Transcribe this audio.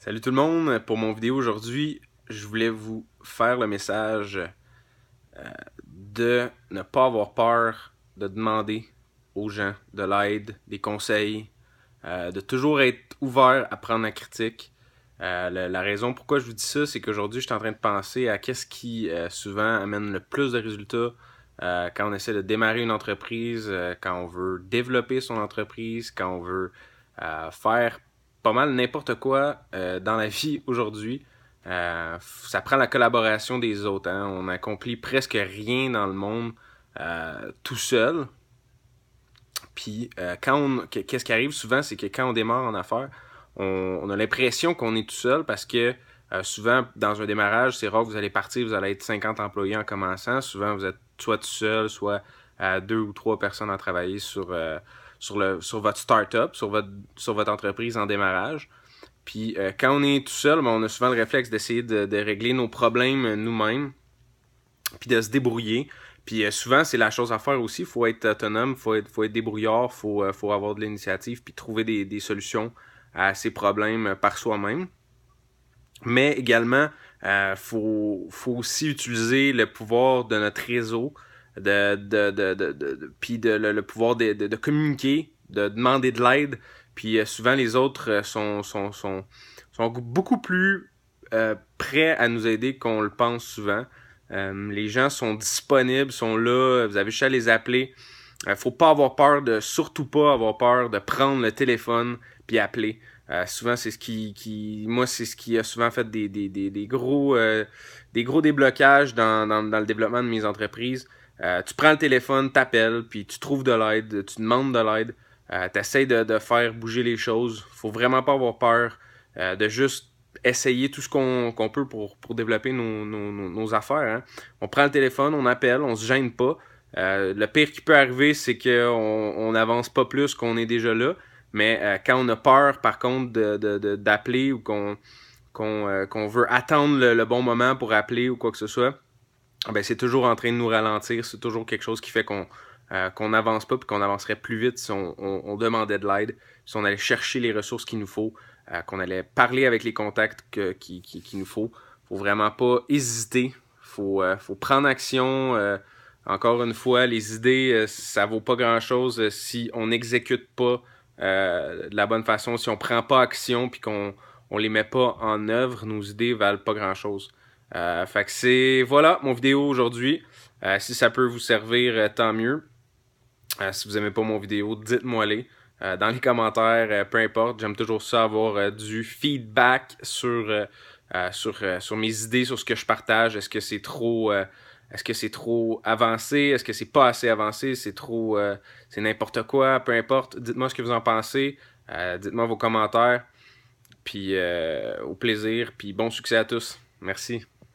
Salut tout le monde, pour mon vidéo aujourd'hui, je voulais vous faire le message euh, de ne pas avoir peur de demander aux gens de l'aide, des conseils, euh, de toujours être ouvert à prendre la critique. Euh, la, la, raison pourquoi je vous dis ça, c'est qu'aujourd'hui, je suis en train de penser à qu'est-ce qui souvent amène le plus de résultats quand on essaie de démarrer une entreprise, quand on veut développer son entreprise, quand on veut faire n'importe quoi euh, dans la vie aujourd'hui. Euh, ça prend la collaboration des autres. Hein. On accomplit presque rien dans le monde euh, tout seul. Puis quand qu'est-ce qui arrive souvent, c'est que quand on démarre en affaires, on, a l'impression qu'on est tout seul parce que souvent dans un démarrage, c'est rare que vous allez partir, vous allez être 50 employés en commençant. Souvent vous êtes soit tout seul, soit à deux ou trois personnes à travailler sur, euh, sur, le, sur votre startup, sur votre, sur votre entreprise en démarrage. Puis euh, quand on est tout seul, ben, on a souvent le réflexe d'essayer de, régler nos problèmes euh, nous-mêmes, puis de se débrouiller. Puis souvent, c'est la chose à faire aussi. Il faut être autonome, il faut être, faut être débrouillard, il faut, faut avoir de l'initiative, puis trouver des, des, solutions à ces problèmes par soi-même. Mais également, il faut, faut, aussi utiliser le pouvoir de notre réseau, puis de, le, pouvoir de, communiquer, de demander de l'aide. Puis euh, souvent, les autres euh, sont, sont, beaucoup plus euh, prêts à nous aider qu'on le pense souvent. les gens sont disponibles, sont là, vous avez juste à les appeler. Il ne faut pas avoir peur de, surtout pas avoir peur de prendre le téléphone puis appeler. Euh, souvent, c'est ce qui, moi, c'est ce qui a souvent fait des, gros, euh, des gros déblocages dans, le développement de mes entreprises. Euh, tu prends le téléphone, t'appelles, puis tu trouves de l'aide, tu demandes de l'aide, tu essaies de, faire bouger les choses. faut vraiment pas avoir peur de juste essayer tout ce qu'on peut pour, développer nos, affaires. Hein. On prend le téléphone, on appelle, on se gêne pas. le pire qui peut arriver, c'est qu'on n'avance pas plus qu'on est déjà là. Mais euh, quand on a peur, par contre, d'appeler ou qu'on euh, veut attendre le, bon moment pour appeler ou quoi que ce soit, ben, c'est toujours en train de nous ralentir. C'est toujours quelque chose qui fait qu'on euh, n'avance pas et qu'on avancerait plus vite si on, demandait de l'aide, si on allait chercher les ressources qu'il nous faut, qu'on allait parler avec les contacts qu'il nous qui, Il nous faut. faut vraiment pas hésiter. faut, faut prendre action encore une fois, les idées, ça ne vaut pas grand-chose si on n'exécute pas euh, de la bonne façon. Si on prend pas action puis qu'on ne les met pas en œuvre, nos idées valent pas grand-chose. Euh, fait c'est voilà mon vidéo aujourd'hui. Euh, si ça peut vous servir, tant mieux. si vous aimez pas mon vidéo, dites-moi les. dans les commentaires, peu importe. J'aime toujours ça avoir du feedback sur, sur, sur mes idées, sur ce que je partage. Est-ce que c'est trop est-ce que c'est trop avancé? Est-ce que c'est pas assez avancé? C'est trop. Euh, c'est n'importe quoi, peu importe. Dites-moi ce que vous en pensez. Euh, dites-moi vos commentaires. Puis euh, au plaisir. Puis bon succès à tous. Merci.